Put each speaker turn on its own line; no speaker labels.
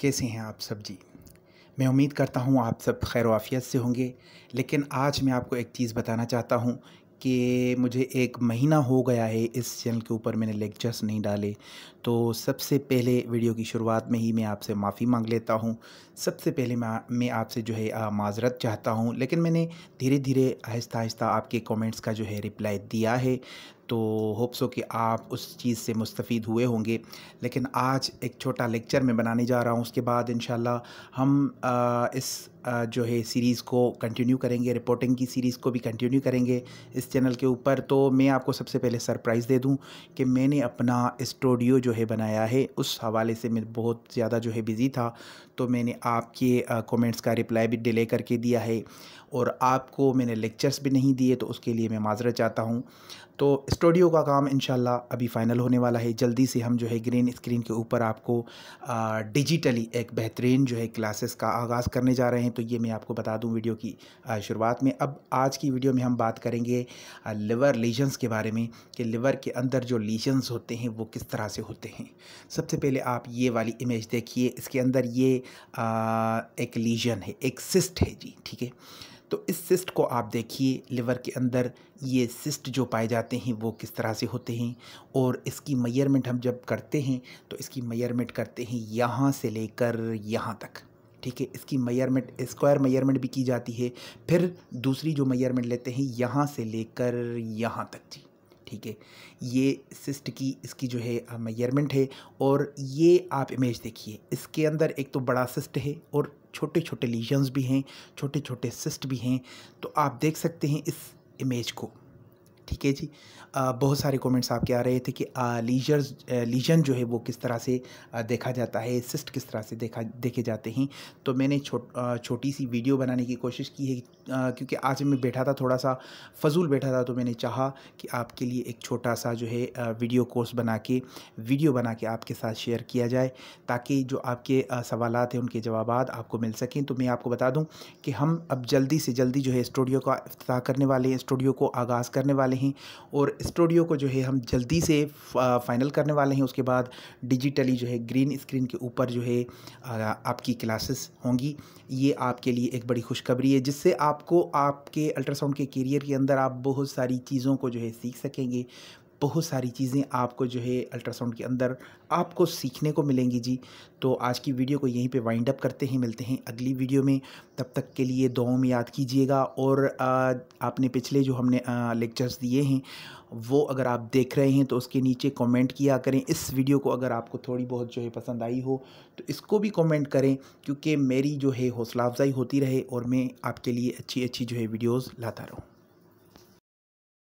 कैसे हैं आप सब जी मैं उम्मीद करता हूँ आप सब खैर वाफियत से होंगे लेकिन आज मैं आपको एक चीज़ बताना चाहता हूँ कि मुझे एक महीना हो गया है इस चैनल के ऊपर मैंने लेक्चर्स नहीं डाले तो सबसे पहले वीडियो की शुरुआत में ही मैं आपसे माफ़ी मांग लेता हूँ सबसे पहले मैं मैं आपसे जो है माजरत चाहता हूँ लेकिन मैंने धीरे धीरे आहिस्ता आहिस्ता आपके कमेंट्स का जो है रिप्लाई दिया है तो होप्स हो कि आप उस चीज़ से मुस्तफ़ हुए होंगे लेकिन आज एक छोटा लेक्चर मैं बनाने जा रहा हूँ उसके बाद इन हम आ, इस जो है सीरीज़ को कंटिन्यू करेंगे रिपोर्टिंग की सीरीज़ को भी कंटिन्यू करेंगे इस चैनल के ऊपर तो मैं आपको सबसे पहले सरप्राइज़ दे दूं कि मैंने अपना स्टूडियो जो है बनाया है उस हवाले से मैं बहुत ज़्यादा जो है बिज़ी था तो मैंने आपके कमेंट्स का रिप्लाई भी डिले करके दिया है और आपको मैंने लेक्चर्स भी नहीं दिए तो उसके लिए मैं माजरत चाहता हूँ तो स्टूडियो का काम इन अभी फ़ाइनल होने वाला है जल्दी से हम जो है ग्रीन स्क्रीन के ऊपर आपको डिजिटली एक बेहतरीन जो है क्लासेस का आगाज़ करने जा रहे हैं तो ये मैं आपको बता दूं वीडियो की शुरुआत में अब आज की वीडियो में हम बात करेंगे लिवर लीजन्स के बारे में कि लिवर के अंदर जो लीजन्स होते हैं वो किस तरह से होते हैं सबसे पहले आप ये वाली इमेज देखिए इसके अंदर ये एक लीजन है एक सिस्ट है जी ठीक है तो इस सिस्ट को आप देखिए लिवर के अंदर ये सिस्ट जो पाए जाते हैं वो किस तरह से होते हैं और इसकी मैयरमेंट हम जब करते हैं तो इसकी मैयरमेंट करते हैं यहाँ से लेकर यहाँ तक ठीक है इसकी मैयरमेंट स्क्वायर मैयरमेंट भी की जाती है फिर दूसरी जो मैयरमेंट लेते हैं यहाँ से लेकर यहाँ तक जी ठीक है ये सिस्ट की इसकी जो है मैयरमेंट है और ये आप इमेज देखिए इसके अंदर एक तो बड़ा सिस्ट है और छोटे छोटे लीजन्स भी हैं छोटे छोटे सिस्ट भी हैं तो आप देख सकते हैं इस इमेज को ठीक है जी बहुत सारे कमेंट्स आपके आ रहे थे कि लीजर लीजन जो है वो किस तरह से देखा जाता है सिस्ट किस तरह से देखा देखे जाते हैं तो मैंने छो, छोटी सी वीडियो बनाने की कोशिश की है क्योंकि आज मैं बैठा था थोड़ा सा फजूल बैठा था तो मैंने चाहा कि आपके लिए एक छोटा सा जो है वीडियो कोर्स बना के वीडियो बना के आपके साथ शेयर किया जाए ताकि जो आपके सवाल हैं उनके जवाब आपको मिल सकें तो मैं आपको बता दूँ कि हम अब जल्दी से जल्दी जो है स्टूडियो का अफ्ताह करने वाले हैं स्टूडियो को आगाज़ करने वाले वाले हैं और स्टूडियो को जो है हम जल्दी से फाइनल करने वाले हैं उसके बाद डिजिटली जो है ग्रीन स्क्रीन के ऊपर जो है आपकी क्लासेस होंगी ये आपके लिए एक बड़ी खुशखबरी है जिससे आपको आपके अल्ट्रासाउंड के करियर के अंदर आप बहुत सारी चीज़ों को जो है सीख सकेंगे बहुत सारी चीज़ें आपको जो है अल्ट्रासाउंड के अंदर आपको सीखने को मिलेंगी जी तो आज की वीडियो को यहीं पे वाइंड अप करते हैं मिलते हैं अगली वीडियो में तब तक के लिए दुआओं में याद कीजिएगा और आपने पिछले जो हमने लेक्चर्स दिए हैं वो अगर आप देख रहे हैं तो उसके नीचे कमेंट किया करें इस वीडियो को अगर आपको थोड़ी बहुत जो है पसंद आई हो तो इसको भी कमेंट करें क्योंकि मेरी जो है हौसला अफजाई होती रहे और मैं आपके लिए अच्छी अच्छी जो है वीडियोज़ लाता रहूँ